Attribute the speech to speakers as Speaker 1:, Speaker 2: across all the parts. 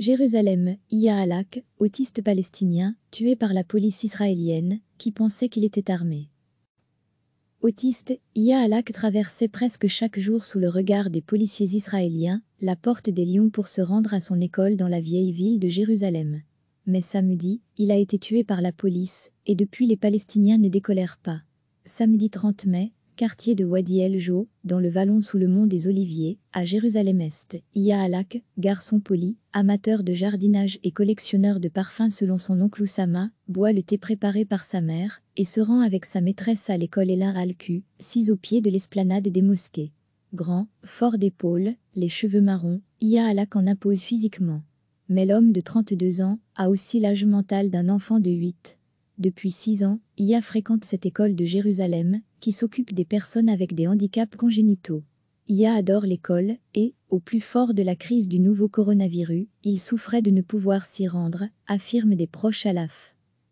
Speaker 1: Jérusalem, Yahalak, autiste palestinien, tué par la police israélienne, qui pensait qu'il était armé. Autiste, Yahalak traversait presque chaque jour sous le regard des policiers israéliens la porte des Lions pour se rendre à son école dans la vieille ville de Jérusalem. Mais samedi, il a été tué par la police, et depuis les Palestiniens ne décolèrent pas. Samedi 30 mai, quartier de Wadi El Jo, dans le vallon sous le mont des Oliviers, à Jérusalem-Est. Yahalak, garçon poli, amateur de jardinage et collectionneur de parfums selon son oncle Oussama, boit le thé préparé par sa mère et se rend avec sa maîtresse à l'école Elin Al-Q, au pied de l'esplanade des mosquées. Grand, fort d'épaules, les cheveux marrons, Yahalak en impose physiquement. Mais l'homme de 32 ans a aussi l'âge mental d'un enfant de 8. Depuis six ans, Ia fréquente cette école de Jérusalem, qui s'occupe des personnes avec des handicaps congénitaux. Ia adore l'école et, au plus fort de la crise du nouveau coronavirus, il souffrait de ne pouvoir s'y rendre, affirment des proches à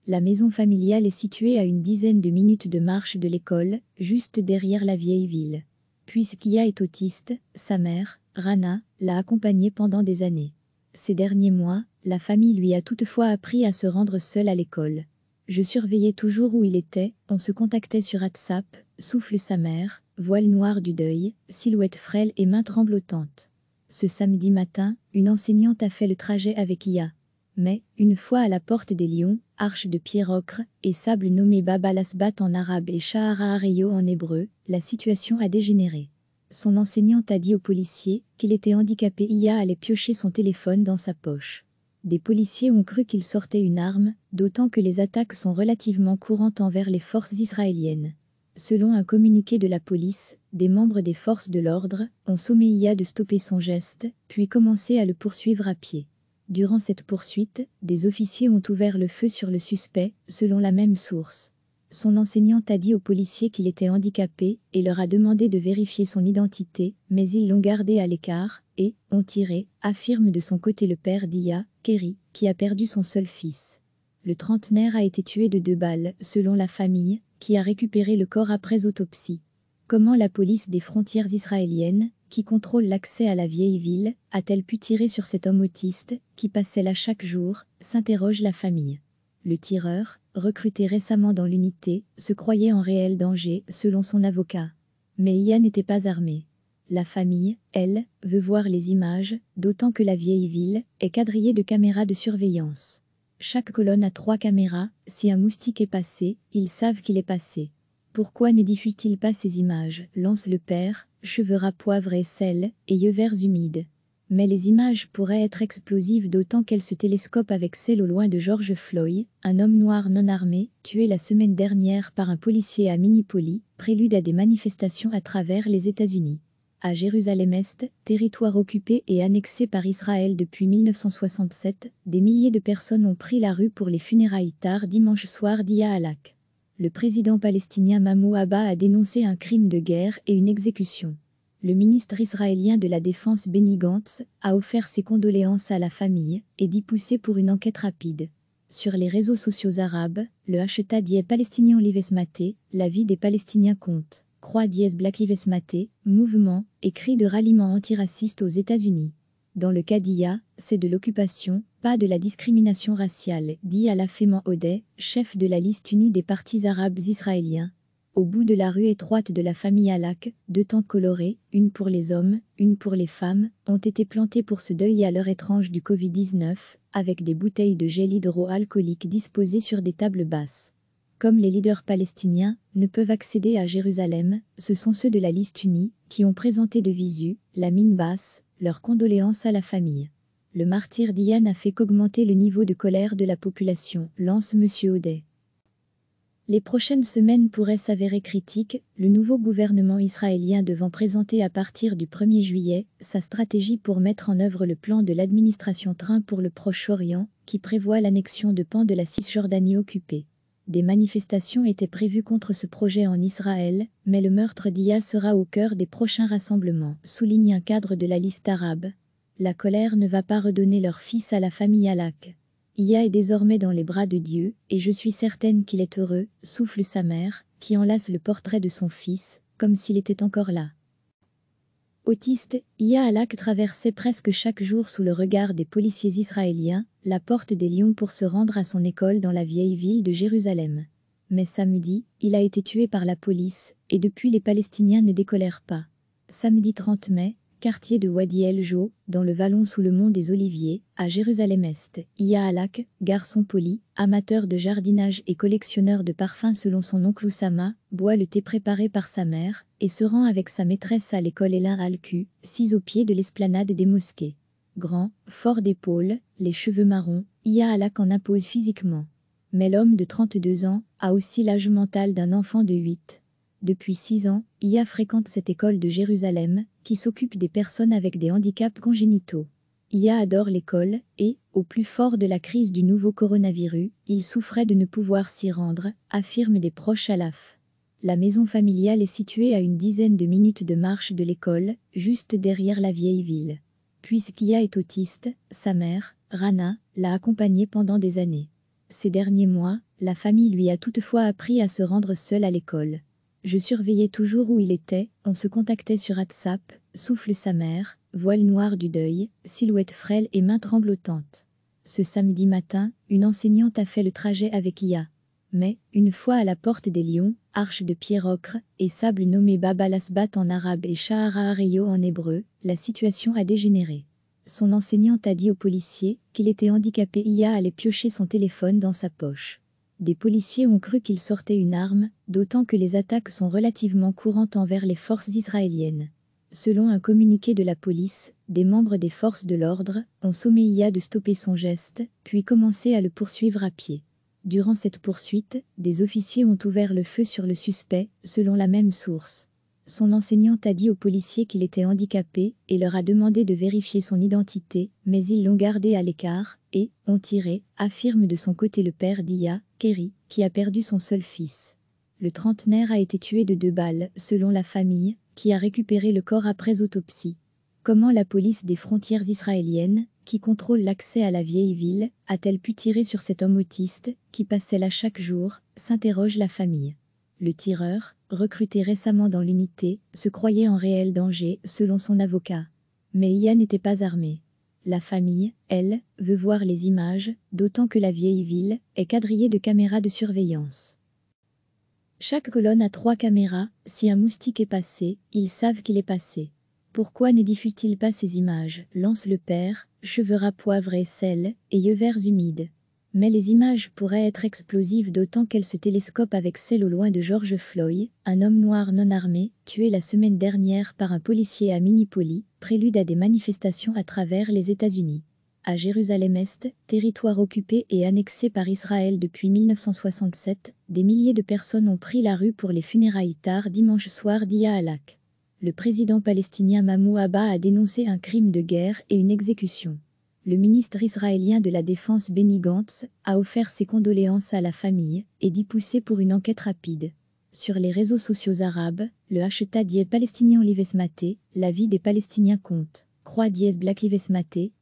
Speaker 1: La maison familiale est située à une dizaine de minutes de marche de l'école, juste derrière la vieille ville. Puisqu'Ia est autiste, sa mère, Rana, l'a accompagnée pendant des années. Ces derniers mois, la famille lui a toutefois appris à se rendre seule à l'école. Je surveillais toujours où il était, on se contactait sur WhatsApp, souffle sa mère, voile noir du deuil, silhouette frêle et main tremblotante. Ce samedi matin, une enseignante a fait le trajet avec Ia. Mais, une fois à la porte des lions, arche de pierre ocre et sable nommé Baba Lasbat en arabe et Shahara en hébreu, la situation a dégénéré. Son enseignante a dit au policier qu'il était handicapé. Ia allait piocher son téléphone dans sa poche des policiers ont cru qu'il sortait une arme, d'autant que les attaques sont relativement courantes envers les forces israéliennes. Selon un communiqué de la police, des membres des forces de l'ordre ont sommeillé de stopper son geste, puis commencé à le poursuivre à pied. Durant cette poursuite, des officiers ont ouvert le feu sur le suspect, selon la même source. Son enseignante a dit aux policiers qu'il était handicapé et leur a demandé de vérifier son identité, mais ils l'ont gardé à l'écart, et ont tiré, affirme de son côté le père d'Ia, Kerry, qui a perdu son seul fils. Le trentenaire a été tué de deux balles, selon la famille, qui a récupéré le corps après autopsie. Comment la police des frontières israéliennes, qui contrôle l'accès à la vieille ville, a-t-elle pu tirer sur cet homme autiste, qui passait là chaque jour, s'interroge la famille. Le tireur, recruté récemment dans l'unité, se croyait en réel danger, selon son avocat. Mais Ia n'était pas armé. La famille, elle, veut voir les images, d'autant que la vieille ville est quadrillée de caméras de surveillance. Chaque colonne a trois caméras, si un moustique est passé, ils savent qu'il est passé. Pourquoi ne diffusent-ils pas ces images lance le père, cheveux à poivre et sel, et yeux verts humides. Mais les images pourraient être explosives d'autant qu'elles se télescopent avec celles au loin de George Floyd, un homme noir non armé, tué la semaine dernière par un policier à Minneapolis, prélude à des manifestations à travers les États-Unis à Jérusalem-Est, territoire occupé et annexé par Israël depuis 1967, des milliers de personnes ont pris la rue pour les funérailles tard dimanche soir d'Ia Le président palestinien Mahmoud Abba a dénoncé un crime de guerre et une exécution. Le ministre israélien de la Défense Benny Gantz a offert ses condoléances à la famille et dit pousser pour une enquête rapide. Sur les réseaux sociaux arabes, le hashtag est palestinien Lives Maté, la vie des Palestiniens compte. Croix dièse Black Lives Matter, mouvement et cri de ralliement antiraciste aux États-Unis. Dans le kadia c'est de l'occupation, pas de la discrimination raciale, dit Alaféman Odeh, chef de la liste unie des partis arabes israéliens. Au bout de la rue étroite de la famille Alak, deux tentes colorées, une pour les hommes, une pour les femmes, ont été plantées pour ce deuil à l'heure étrange du Covid-19, avec des bouteilles de gel hydroalcoolique disposées sur des tables basses comme les leaders palestiniens, ne peuvent accéder à Jérusalem, ce sont ceux de la liste unie qui ont présenté de visu, la mine basse, leurs condoléances à la famille. Le martyr d'Ian a fait qu'augmenter le niveau de colère de la population, lance M. Audet. Les prochaines semaines pourraient s'avérer critiques, le nouveau gouvernement israélien devant présenter à partir du 1er juillet sa stratégie pour mettre en œuvre le plan de l'administration Train pour le Proche-Orient, qui prévoit l'annexion de pans de la Cisjordanie occupée. Des manifestations étaient prévues contre ce projet en Israël, mais le meurtre d'IA sera au cœur des prochains rassemblements, souligne un cadre de la liste arabe. La colère ne va pas redonner leur fils à la famille Alak. Ia est désormais dans les bras de Dieu, et je suis certaine qu'il est heureux, souffle sa mère, qui enlace le portrait de son fils, comme s'il était encore là. Autiste, Ya'alak traversait presque chaque jour sous le regard des policiers israéliens la porte des Lions pour se rendre à son école dans la vieille ville de Jérusalem. Mais samedi, il a été tué par la police et depuis les Palestiniens ne décolèrent pas. Samedi 30 mai, quartier de Wadi El Jo, dans le vallon sous le mont des Oliviers, à Jérusalem-Est. Ia garçon poli, amateur de jardinage et collectionneur de parfums selon son oncle Oussama, boit le thé préparé par sa mère et se rend avec sa maîtresse à l'école Elin Alcu, sise au pied de l'esplanade des mosquées. Grand, fort d'épaules, les cheveux marrons, Ia en impose physiquement. Mais l'homme de 32 ans a aussi l'âge mental d'un enfant de 8 depuis six ans, Ia fréquente cette école de Jérusalem, qui s'occupe des personnes avec des handicaps congénitaux. Ia adore l'école et, au plus fort de la crise du nouveau coronavirus, il souffrait de ne pouvoir s'y rendre, affirment des proches à La maison familiale est située à une dizaine de minutes de marche de l'école, juste derrière la vieille ville. Puisqu'Ia est autiste, sa mère, Rana, l'a accompagnée pendant des années. Ces derniers mois, la famille lui a toutefois appris à se rendre seule à l'école. Je surveillais toujours où il était, on se contactait sur WhatsApp, souffle sa mère, voile noir du deuil, silhouette frêle et main tremblotante. Ce samedi matin, une enseignante a fait le trajet avec Ia. Mais, une fois à la porte des lions, arche de pierre ocre et sable nommé Babalasbat en arabe et Hario en hébreu, la situation a dégénéré. Son enseignante a dit au policier qu'il était handicapé Ia allait piocher son téléphone dans sa poche des policiers ont cru qu'il sortait une arme, d'autant que les attaques sont relativement courantes envers les forces israéliennes. Selon un communiqué de la police, des membres des forces de l'ordre ont sommé IA de stopper son geste, puis commencé à le poursuivre à pied. Durant cette poursuite, des officiers ont ouvert le feu sur le suspect, selon la même source. Son enseignante a dit aux policiers qu'il était handicapé et leur a demandé de vérifier son identité, mais ils l'ont gardé à l'écart et ont tiré, affirme de son côté le père d'Ia, Kerry, qui a perdu son seul fils. Le trentenaire a été tué de deux balles, selon la famille, qui a récupéré le corps après autopsie. Comment la police des frontières israéliennes, qui contrôle l'accès à la vieille ville, a-t-elle pu tirer sur cet homme autiste, qui passait là chaque jour, s'interroge la famille. Le tireur, recruté récemment dans l'unité, se croyait en réel danger, selon son avocat. Mais Ia n'était pas armé. La famille, elle, veut voir les images, d'autant que la vieille ville est quadrillée de caméras de surveillance. Chaque colonne a trois caméras, si un moustique est passé, ils savent qu'il est passé. Pourquoi ne diffuse-t-il pas ces images lance le père, cheveux poivre et sel, et yeux verts humides mais les images pourraient être explosives d'autant qu'elles se télescopent avec celles au loin de George Floyd, un homme noir non armé, tué la semaine dernière par un policier à Minneapolis, prélude à des manifestations à travers les États-Unis. À Jérusalem-Est, territoire occupé et annexé par Israël depuis 1967, des milliers de personnes ont pris la rue pour les funérailles tard dimanche soir d'Ia Alak. Le président palestinien Mahmoud Abba a dénoncé un crime de guerre et une exécution le ministre israélien de la Défense Benny Gantz a offert ses condoléances à la famille et dit pousser pour une enquête rapide. Sur les réseaux sociaux arabes, le hashtag Palestinien Olivesmaté, la vie des Palestiniens compte. Croix Diev Black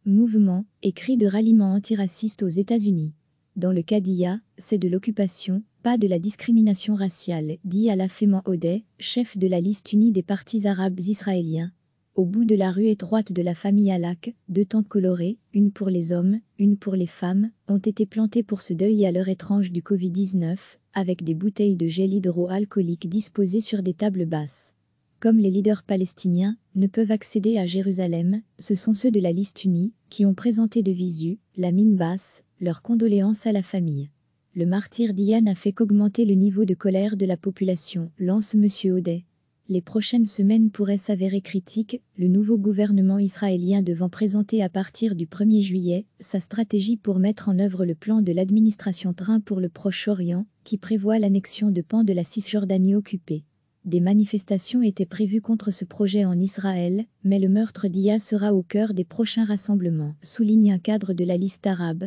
Speaker 1: mouvement, et cri de ralliement antiraciste aux États-Unis. Dans le Qadiyya, c'est de l'occupation, pas de la discrimination raciale, dit Alaféman Odeh, chef de la liste unie des partis arabes israéliens, au bout de la rue étroite de la famille Alac, deux tentes colorées, une pour les hommes, une pour les femmes, ont été plantées pour ce deuil à l'heure étrange du Covid-19, avec des bouteilles de gel hydroalcoolique disposées sur des tables basses. Comme les leaders palestiniens ne peuvent accéder à Jérusalem, ce sont ceux de la liste unie qui ont présenté de visu, la mine basse, leurs condoléances à la famille. Le martyr d'Ian a fait qu'augmenter le niveau de colère de la population, lance M. Audet les prochaines semaines pourraient s'avérer critiques, le nouveau gouvernement israélien devant présenter à partir du 1er juillet sa stratégie pour mettre en œuvre le plan de l'administration Train pour le Proche-Orient, qui prévoit l'annexion de pans de la Cisjordanie occupée. Des manifestations étaient prévues contre ce projet en Israël, mais le meurtre d'IA sera au cœur des prochains rassemblements, souligne un cadre de la liste arabe.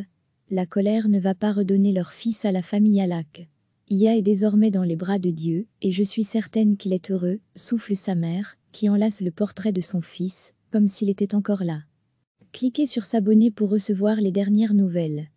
Speaker 1: La colère ne va pas redonner leur fils à la famille Alak. Ia est désormais dans les bras de Dieu, et je suis certaine qu'il est heureux, souffle sa mère, qui enlace le portrait de son fils, comme s'il était encore là. Cliquez sur s'abonner pour recevoir les dernières nouvelles.